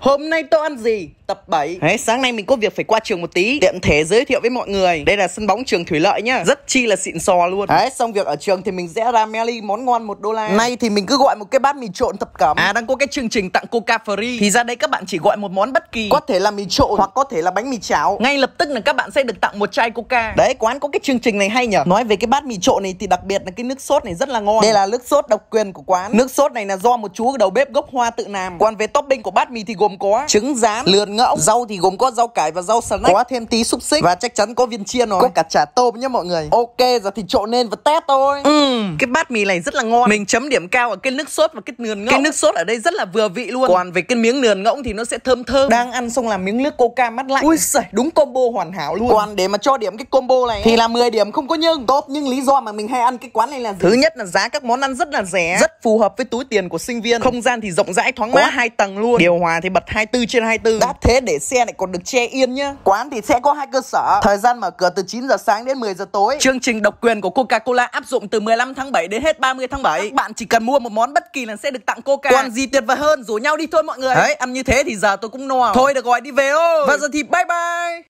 Hôm nay tôi ăn gì? tập 7 Đấy, sáng nay mình có việc phải qua trường một tí Tiện thể giới thiệu với mọi người Đây là sân bóng trường Thủy Lợi nhá Rất chi là xịn sò luôn Đấy, xong việc ở trường thì mình sẽ ra Melly món ngon một đô la Nay thì mình cứ gọi một cái bát mì trộn thập cẩm À, đang có cái chương trình tặng Coca Free Thì ra đây các bạn chỉ gọi một món bất kỳ Có thể là mì trộn hoặc có thể là bánh mì cháo Ngay lập tức là các bạn sẽ được tặng một chai Coca Đấy, quán có cái chương trình này hay nhở Nói về cái bát mì trộn này thì đặc biệt là cái nước sốt này rất là ngon Đây là nước sốt độc quyền của quán Nước sốt này là do một chú đầu bếp gốc hoa tự làm Còn về topping của bát mì thì gồm có trứng rán, lườn ngỗng Rau thì gồm có rau cải và rau snack Có thêm tí xúc xích Và chắc chắn có viên chiên rồi Có cả chả tôm nhá mọi người Ok giờ thì trộn lên và test thôi ừ, Cái bát mì này rất là ngon Mình chấm điểm cao ở cái nước sốt và cái nườn ngỗng Cái nước sốt ở đây rất là vừa vị luôn Còn về cái miếng nườn ngỗng thì nó sẽ thơm thơm Đang ăn xong làm miếng nước coca mắt lạnh Ui giời đúng combo hoàn hảo luôn Còn để mà cho điểm cái combo này Thì là 10 điểm không có nhưng Tốt nhưng lý do mà mình hay ăn cái quán này là gì? Thứ nhất là giá các món ăn rất là rẻ Rất phù hợp với túi tiền của sinh viên Không gian thì rộng rãi thoáng mát hai tầng luôn Điều hòa thì bật 24 trên 24 Đáp thế Thế để xe lại còn được che yên nhá. Quán thì sẽ có hai cơ sở, thời gian mở cửa từ 9 giờ sáng đến 10 giờ tối. Chương trình độc quyền của Coca-Cola áp dụng từ 15 tháng 7 đến hết 30 tháng 7. Các bạn chỉ cần mua một món bất kỳ là sẽ được tặng Coca. Còn gì tuyệt vời hơn, rủ nhau đi thôi mọi người. Đấy, ăn như thế thì giờ tôi cũng no. Thôi được gọi đi về thôi. Và giờ thì bye bye.